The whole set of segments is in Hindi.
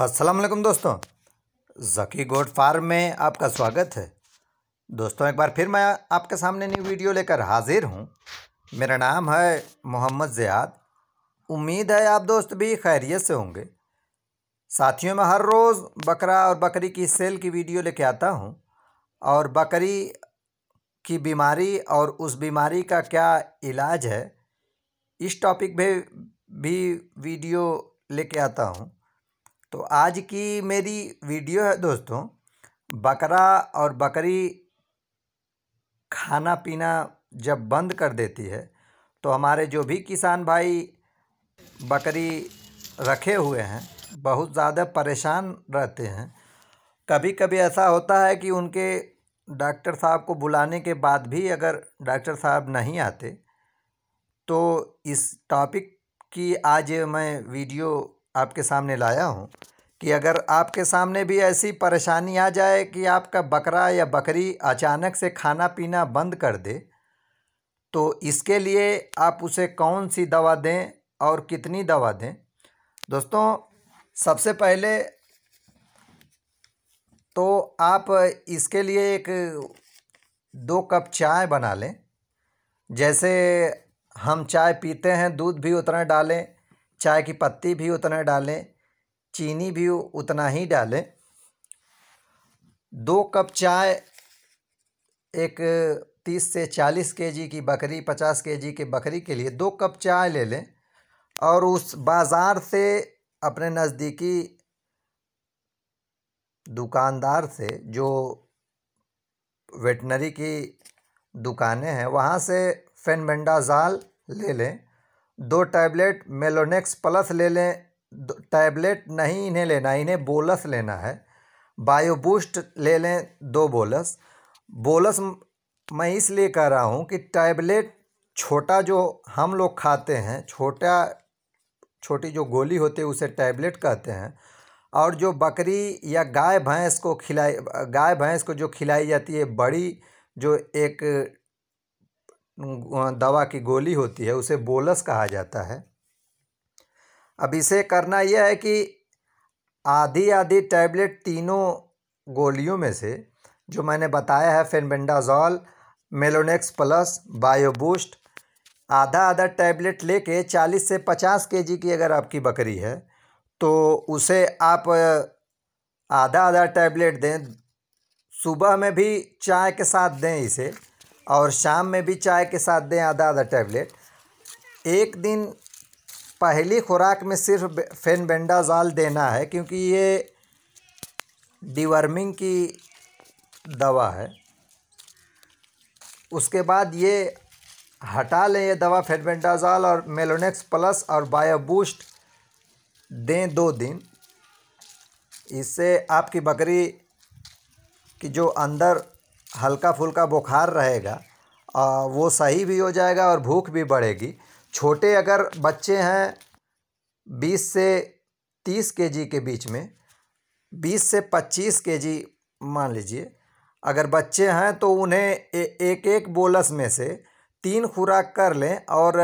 असलम दोस्तों जकी गोट फार्म में आपका स्वागत है दोस्तों एक बार फिर मैं आपके सामने नई वीडियो लेकर हाजिर हूँ मेरा नाम है मोहम्मद ज़ियाद उम्मीद है आप दोस्त भी खैरियत से होंगे साथियों मैं हर रोज़ बकरा और बकरी की सेल की वीडियो लेके आता हूँ और बकरी की बीमारी और उस बीमारी का क्या इलाज है इस टॉपिक पे भी वीडियो लेके आता हूँ तो आज की मेरी वीडियो है दोस्तों बकरा और बकरी खाना पीना जब बंद कर देती है तो हमारे जो भी किसान भाई बकरी रखे हुए हैं बहुत ज़्यादा परेशान रहते हैं कभी कभी ऐसा होता है कि उनके डॉक्टर साहब को बुलाने के बाद भी अगर डॉक्टर साहब नहीं आते तो इस टॉपिक की आज मैं वीडियो आपके सामने लाया हूँ कि अगर आपके सामने भी ऐसी परेशानी आ जाए कि आपका बकरा या बकरी अचानक से खाना पीना बंद कर दे तो इसके लिए आप उसे कौन सी दवा दें और कितनी दवा दें दोस्तों सबसे पहले तो आप इसके लिए एक दो कप चाय बना लें जैसे हम चाय पीते हैं दूध भी उतना डालें चाय की पत्ती भी उतना डालें चीनी भी उतना ही डालें दो कप चाय एक तीस से चालीस के जी की बकरी पचास के जी की बकरी के लिए दो कप चाय ले लें और उस बाज़ार से अपने नज़दीकी दुकानदार से जो वेटनरी की दुकानें हैं वहाँ से फेनबेंडाजाल ले लें दो टैबलेट मेलोनेक्स प्लस ले लें टैबलेट नहीं इन्हें लेना इन्हें बोलस लेना है बायोबूस्ट ले लें दो बोलस बोलस मैं इसलिए कह रहा हूँ कि टैबलेट छोटा जो हम लोग खाते हैं छोटा छोटी जो गोली होती है उसे टैबलेट कहते हैं और जो बकरी या गाय भैंस को खिलाई गाय भैंस को जो खिलाई जाती है बड़ी जो एक दवा की गोली होती है उसे बोलस कहा जाता है अब इसे करना यह है कि आधी आधी टैबलेट तीनों गोलियों में से जो मैंने बताया है फेनबेंडाजॉल मेलोनेक्स प्लस बायोबूस्ट आधा आधा टैबलेट लेके 40 से 50 केजी की अगर आपकी बकरी है तो उसे आप आधा आधा टैबलेट दें सुबह में भी चाय के साथ दें इसे और शाम में भी चाय के साथ दें आधा आधा टैबलेट एक दिन पहली खुराक में सिर्फ फेनबेंडाजॉल देना है क्योंकि ये डिवर्मिंग की दवा है उसके बाद ये हटा लें ये दवा फेनबेंडाजॉल और मेलोनेक्स प्लस और बायोबूस्ट दें दो दिन इससे आपकी बकरी की जो अंदर हल्का फुल्का बुखार रहेगा वो सही भी हो जाएगा और भूख भी बढ़ेगी छोटे अगर बच्चे हैं बीस से तीस के जी के बीच में बीस से पच्चीस के जी मान लीजिए अगर बच्चे हैं तो उन्हें ए, एक एक बोलस में से तीन खुराक कर लें और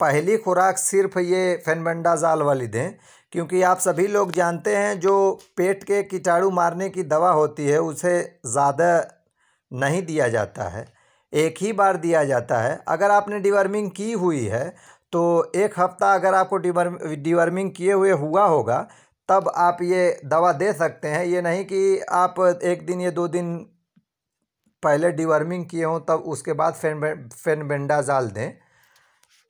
पहली खुराक सिर्फ ये फेनबेंडाजाल वाली दें क्योंकि आप सभी लोग जानते हैं जो पेट के कीटाणु मारने की दवा होती है उसे ज़्यादा नहीं दिया जाता है एक ही बार दिया जाता है अगर आपने डिवर्मिंग की हुई है तो एक हफ्ता अगर आपको डिवर्म डिवर्मिंग किए हुए हुआ होगा तब आप ये दवा दे सकते हैं ये नहीं कि आप एक दिन या दो दिन पहले डिवर्मिंग किए हों तब उसके बाद फेन फेनबेंडाजाल दें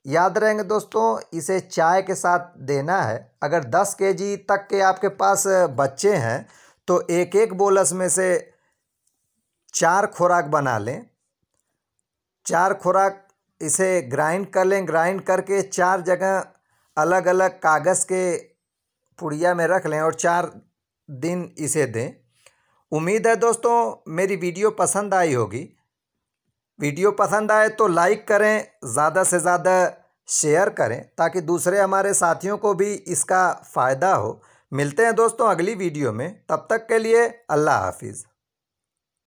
याद रहेंगे दोस्तों इसे चाय के साथ देना है अगर दस के जी तक के आपके पास बच्चे हैं तो एक एक बोलस में से चार खुराक बना लें चार खुराक इसे ग्राइंड कर लें ग्राइंड करके चार जगह अलग अलग कागज़ के पुड़िया में रख लें और चार दिन इसे दें उम्मीद है दोस्तों मेरी वीडियो पसंद आई होगी वीडियो पसंद आए तो लाइक करें ज़्यादा से ज़्यादा शेयर करें ताकि दूसरे हमारे साथियों को भी इसका फ़ायदा हो मिलते हैं दोस्तों अगली वीडियो में तब तक के लिए अल्लाह हाफिज़